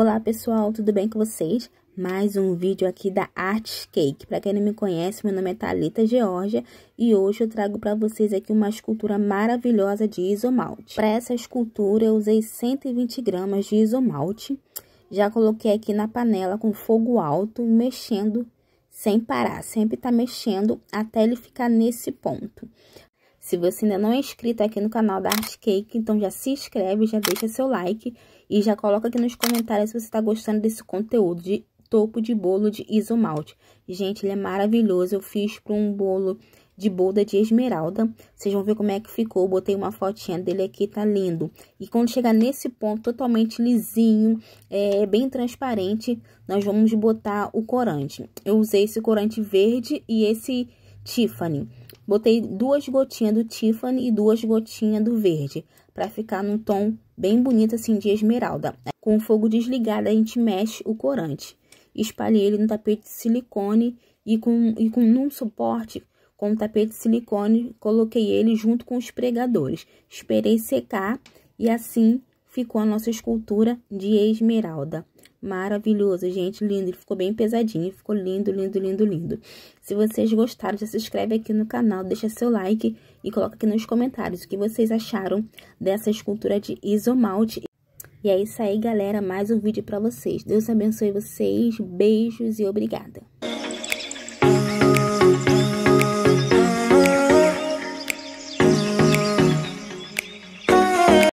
Olá pessoal, tudo bem com vocês? Mais um vídeo aqui da Art Cake. Para quem não me conhece, meu nome é Thalita Georgia e hoje eu trago para vocês aqui uma escultura maravilhosa de isomalte. Para essa escultura eu usei 120 gramas de isomalte, já coloquei aqui na panela com fogo alto, mexendo sem parar, sempre tá mexendo até ele ficar nesse ponto. Se você ainda não é inscrito aqui no canal da Art Cake, então já se inscreve, já deixa seu like e já coloca aqui nos comentários se você está gostando desse conteúdo de topo de bolo de isomalt. Gente, ele é maravilhoso, eu fiz para um bolo de boda de esmeralda. Vocês vão ver como é que ficou. Botei uma fotinha dele aqui, tá lindo. E quando chegar nesse ponto totalmente lisinho, é bem transparente, nós vamos botar o corante. Eu usei esse corante verde e esse Tiffany. Botei duas gotinhas do Tiffany e duas gotinhas do verde, para ficar num tom bem bonito assim de esmeralda. Com o fogo desligado, a gente mexe o corante. Espalhei ele no tapete de silicone e com, e com num suporte com o tapete de silicone, coloquei ele junto com os pregadores. Esperei secar e assim ficou a nossa escultura de esmeralda. Maravilhoso, gente, lindo. Ele ficou bem pesadinho, ficou lindo, lindo, lindo, lindo. Se vocês gostaram, já se inscreve aqui no canal, deixa seu like e coloca aqui nos comentários o que vocês acharam dessa escultura de isomalte. E é isso aí, galera. Mais um vídeo pra vocês. Deus abençoe vocês. Beijos e obrigada.